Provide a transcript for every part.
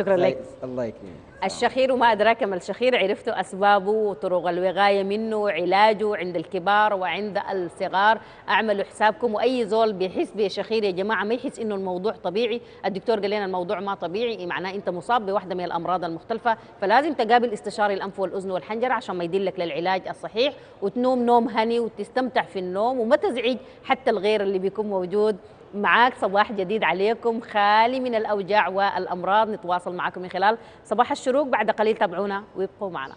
شكرا لك الله يكرمك الشخير وما ادراك ما الشخير عرفتوا اسبابه وطرق الوقايه منه وعلاجه عند الكبار وعند الصغار اعملوا حسابكم واي زول بيحس بشخير يا جماعه ما يحس انه الموضوع طبيعي الدكتور قال لنا الموضوع ما طبيعي معناه انت مصاب بواحده من الامراض المختلفه فلازم تقابل استشاري الانف والاذن والحنجره عشان ما يدلك للعلاج الصحيح وتنوم نوم هني وتستمتع في النوم وما تزعج حتى الغير اللي بيكون موجود معاك صباح جديد عليكم خالي من الأوجاع والأمراض نتواصل معكم من خلال صباح الشروق بعد قليل تابعونا ويبقوا معنا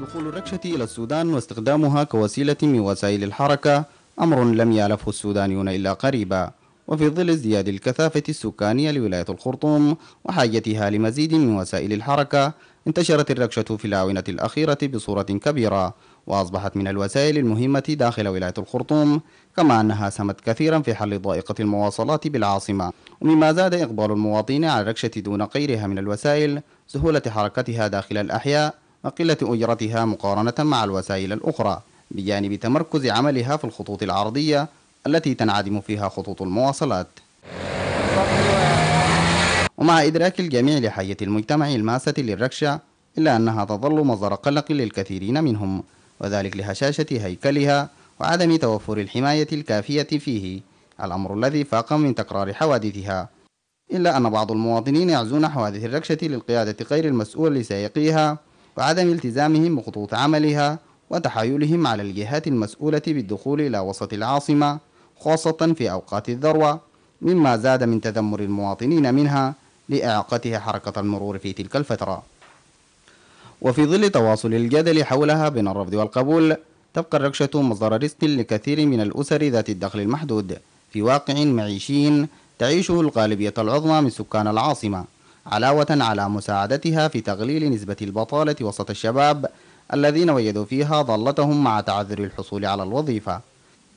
دخول الركشة إلى السودان واستخدامها كوسيلة من وسائل الحركة أمر لم يألفه السودانيون إلا قريبا وفي ظل ازدياد الكثافة السكانية لولاية الخرطوم وحاجتها لمزيد من وسائل الحركة انتشرت الركشة في الآونة الأخيرة بصورة كبيرة وأصبحت من الوسائل المهمة داخل ولاية الخرطوم كما أنها سمت كثيرا في حل ضائقة المواصلات بالعاصمة ومما زاد إقبال المواطنين على الركشة دون غيرها من الوسائل سهولة حركتها داخل الأحياء وقلة أجرتها مقارنة مع الوسائل الأخرى بجانب تمركز عملها في الخطوط العرضية التي تنعدم فيها خطوط المواصلات ومع إدراك الجميع لحية المجتمع الماسة للركشة إلا أنها تظل مصدر قلق للكثيرين منهم وذلك لهشاشة هيكلها وعدم توفر الحماية الكافية فيه الأمر الذي فاق من تكرار حوادثها إلا أن بعض المواطنين يعزون حوادث الركشة للقيادة غير المسؤول لسائقيها وعدم التزامهم بخطوط عملها وتحايلهم على الجهات المسؤولة بالدخول إلى وسط العاصمة خاصة في أوقات الذروة مما زاد من تذمر المواطنين منها لإعاقتها حركة المرور في تلك الفترة وفي ظل تواصل الجدل حولها بين الرفض والقبول تبقى الركشة مصدر رزق لكثير من الأسر ذات الدخل المحدود في واقع معيشي تعيشه الغالبية العظمى من سكان العاصمة علاوة على مساعدتها في تغليل نسبة البطالة وسط الشباب الذين وجدوا فيها ضالتهم مع تعذر الحصول على الوظيفة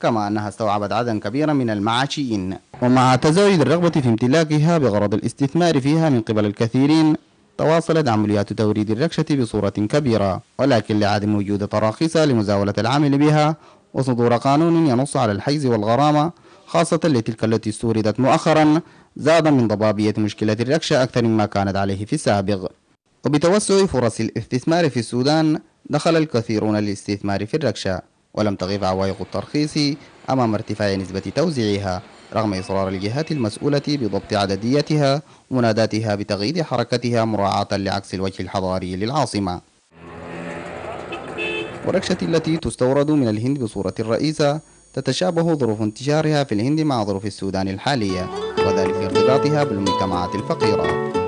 كما أنها استوعبت عددا كبيرا من المعاشيين ومع تزايد الرغبة في امتلاكها بغرض الاستثمار فيها من قبل الكثيرين تواصلت عمليات توريد الركشة بصورة كبيرة ولكن لعدم وجود تراخيص لمزاولة العامل بها وصدور قانون ينص على الحيز والغرامة خاصة لتلك التي استوردت مؤخرا زاد من ضبابية مشكلة الركشة أكثر مما كانت عليه في السابق وبتوسع فرص الاستثمار في السودان دخل الكثيرون للاستثمار في الركشة ولم تغيب عوائق الترخيص أمام ارتفاع نسبة توزيعها رغم إصرار الجهات المسؤولة بضبط عدديتها مناداتها بتغيير حركتها مراعاة لعكس الوجه الحضاري للعاصمة وركشة التي تستورد من الهند بصورة رئيسة تتشابه ظروف انتشارها في الهند مع ظروف السودان الحالية وذلك ارتباطها بالمجتمعات الفقيرة